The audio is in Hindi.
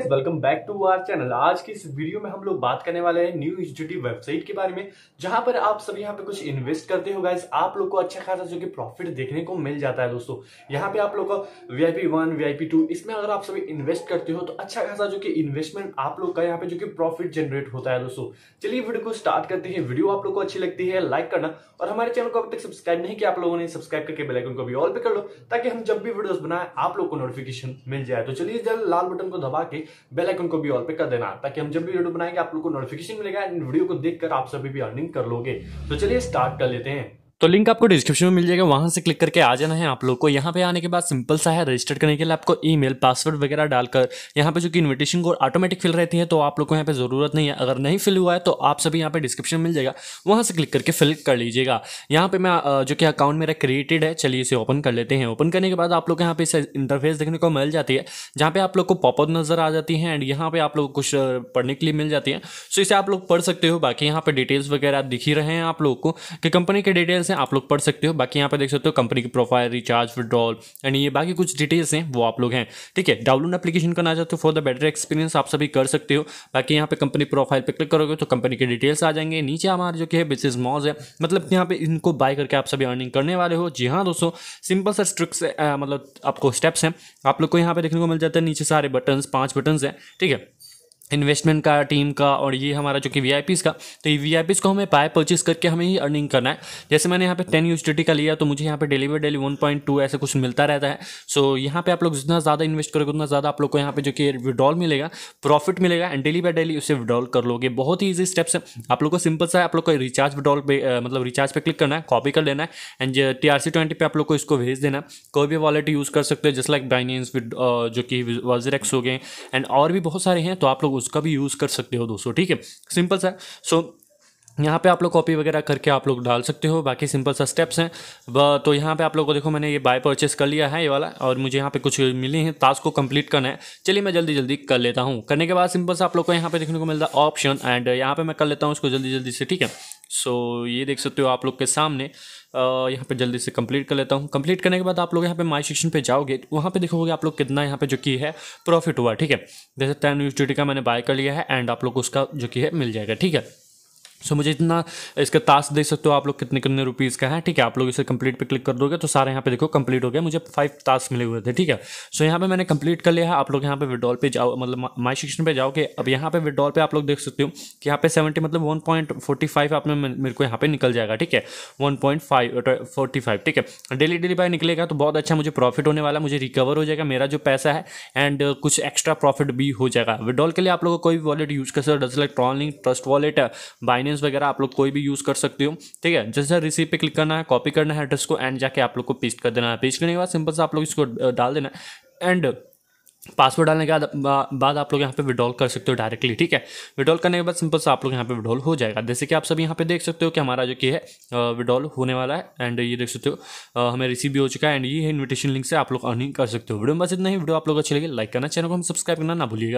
welcome back to our channel आज की इस वीडियो में हम लोग बात करने वाले हैं न्यू इंस्टीट्यूटिव वेबसाइट के बारे में जहां पर आप सभी यहाँ पे कुछ इन्वेस्ट करते हो गाइस आप लोग को अच्छा खासा जो कि प्रॉफिट देखने को मिल जाता है दोस्तों यहाँ पे आप लोग का वीआईपी वन वीआईपी टू इसमें अगर आप सभी इन्वेस्ट करते हो तो अच्छा खासा जो कि इन्वेस्टमेंट आप लोग का यहाँ पे जो कि प्रॉफिट जनरेट होता है दोस्तों चलिए वीडियो को स्टार्ट करते हैं वीडियो आप लोग को अच्छी लगती है लाइक करना और हमारे चैनल को अब तक सब्सक्राइब नहीं किया आप लोगों ने सब्सक्राइब करके बेलाइकन को भी ऑल पे कर लो ताकि हम जब भी वीडियो बनाए आप लोग को नोटिफिकेशन मिल जाए तो चलिए जल्द लाल बटन को दबा के बेल आइकन को भी ऑल पे कर देना ताकि हम जब भी वीडियो बनाएंगे आप लोग को नोटिफिकेशन मिलेगा इन वीडियो को देखकर आप सभी भी अर्निंग कर लोगे तो चलिए स्टार्ट कर लेते हैं तो लिंक आपको डिस्क्रिप्शन में मिल जाएगा वहाँ से क्लिक करके आ जाना है आप लोग को यहाँ पे आने के बाद सिंपल सा है रजिस्टर करने के लिए आपको ईमेल पासवर्ड वगैरह डालकर यहाँ पे जो कि इन्विटेशन कोड ऑटोमेटिक फिल रहती है तो आप लोग को यहाँ पे ज़रूरत नहीं है अगर नहीं फिल हुआ है तो आप सभी यहाँ पे डिस्क्रिप्शन मिल जाएगा वहाँ से क्लिक करके फिल कर लीजिएगा यहाँ पे मैं जो कि अकाउंट मेरा क्रिएटेड है चलिए इसे ओपन कर लेते हैं ओपन करने के बाद आप लोग यहाँ पे इसे इंटरफेस देखने को मिल जाती है जहाँ पे आप लोग को पॉपअप नज़र आ जाती है एंड यहाँ पे आप लोग कुछ पढ़ने के लिए मिल जाती है सो तो इसे आप लोग पढ़ सकते हो बाकी यहाँ पे डिटेल्स वगैरह दिख ही रहे हैं आप लोग को कि कंपनी के डिटेल्स हैं आप लोग पढ़ सकते हो बाकी यहाँ पर देख सकते हो कंपनी की प्रोफाइल रिचार्ज विड्रॉल एंड ये बाकी कुछ डिटेल्स हैं वो आप लोग हैं ठीक है डाउनलोड एप्लीकेशन करना चाहते हो फॉर द बेटर एक्सपीरियंस आप सभी कर सकते हो बाकी यहाँ पर कंपनी प्रोफाइल पर क्लिक करोगे तो कंपनी के डिटेल्स आ जाएंगे नीचे हमारे जो कि है बिजनेस मॉज है मतलब यहाँ पर इनको बाय करके आप सभी अर्निंग करने वाले हो जी हाँ दोस्तों सिंपल सा स्ट्रिक्स मतलब आपको स्टेप्स हैं आप लोग को यहाँ पर देखने को मिल जाता है नीचे सारे बटन्स पाँच बटन्स हैं ठीक है इन्वेस्टमेंट का टीम का और ये हमारा जो कि वी का तो ये वी को हमें पाए परचेज करके हमें ही अर्निंग करना है जैसे मैंने यहाँ पे टेन यू का लिया तो मुझे यहाँ पे daily by daily one point two ऐसे कुछ मिलता रहता है सो so, यहाँ पे आप लोग जितना ज़्यादा इन्वेस्ट करोगे उतना ज़्यादा आप लोग को यहाँ पे जो कि विड्रॉल मिलेगा प्रॉफिट मिलेगा एंड डेली बाई डेली उसे विड्रॉल कर लोगे बहुत ही ईजी स्टेप्स है आप लोग को सिंपल सा है आप लोग को रिचार्ज विड्रॉल पे मतलब रिचार्ज पे क्लिक करना है कॉपी कर लेना है and T R C twenty पे आप लोग को इसको भेज देना है कोई भी वॉलेट यूज़ कर सकते हो जस्ट लाइक बाइनेंस जो कि वजरेक्स हो गए एंड और भी बहुत सारे हैं तो आप लोग उसका भी यूज़ कर सकते हो दोस्तों ठीक है सिंपल सा सो यहाँ पे आप लोग कॉपी वगैरह करके आप लोग डाल सकते हो बाकी सिंपल सा स्टेप्स हैं तो यहाँ पे आप लोग को देखो मैंने ये बाय परचेस कर लिया है ये वाला और मुझे यहाँ पे कुछ मिली हैं टास्क को कंप्लीट करना है चलिए मैं जल्दी जल्दी कर लेता हूँ करने के बाद सिंपल सा आप लोग को यहाँ पे देखने को मिलता है ऑप्शन एंड यहाँ पर मैं कर लेता हूँ उसको जल्दी जल्दी से ठीक है सो ये देख सकते हो आप लोग के सामने यहाँ पे जल्दी से कंप्लीट कर लेता हूँ कंप्लीट करने के बाद आप लोग यहाँ पे माई सेक्शन पे जाओगे तो वहाँ पे देखोगे आप लोग कितना यहाँ पे जो की है प्रॉफिट हुआ ठीक है जैसे टेन यूज का मैंने बाय कर लिया है एंड आप लोग उसका जो की है मिल जाएगा ठीक है सो so, मुझे इतना इसका टास्क देख सकते हो आप लोग कितने कितने रुपीज़ का है ठीक है आप लोग इसे कंप्लीट पे क्लिक कर दोगे तो सारे यहाँ पे देखो कंप्लीट हो गया मुझे फाइव टास्क मिले हुए थे ठीक है सो so, यहाँ पे मैंने कंप्लीट कर लिया है आप लोग यहाँ पे विड्रॉल पे जाओ मतलब माई सेक्शन पे जाओगे अब यहाँ पे विड्रॉल पे आप लोग देख सकते हो कि यहाँ पे सेवेंटी मतलब वन पॉइंट फाइव आप में मेरे को यहाँ पे निकल जाएगा ठीक है one point five forty five ठीक है डेली डेली बाय निकलेगा तो बहुत अच्छा मुझे प्रॉफिट होने वाला मुझे रिकवर हो जाएगा मेरा जो पैसा है एंड uh, कुछ एक्स्ट्रा प्रॉफिट भी हो जाएगा विड्रॉल के लिए आप को कोई भी वॉलेट यूज़ कर सकते हो does like TronLink trust wallet Binance means वगैरह आप लोग कोई भी यूज़ कर सकते हो ठीक है जैसे रिसीप पे क्लिक करना है कॉपी करना है एड्रेस को एंड जाके आप लोग को पेस्ट कर देना है पेस्ट करने के बाद सिंपल से आप लोग इसको डाल देना एंड पासवर्ड डालने के बाद बाद आप लोग यहाँ पे विड्रॉल कर सकते हो डायरेक्टली ठीक है विड्रॉल करने के बाद सिंपल से आप लोग यहाँ पे विड्रॉल हो जाएगा जैसे कि आप सभी यहाँ पे देख सकते हो कि हमारा जो कि है विड्रॉल होने वाला है एंड ये देख सकते हो हमें रिसीव भी हो चुका है एंड ये है इन्विटेशन लिंक से आप लोग अर्निंग कर सकते हो वीडियो में बस इतना ही वीडियो आप लोग अच्छी लगे लाइक करना चैनल को हम सब्सक्राइब करना ना भूलिएगा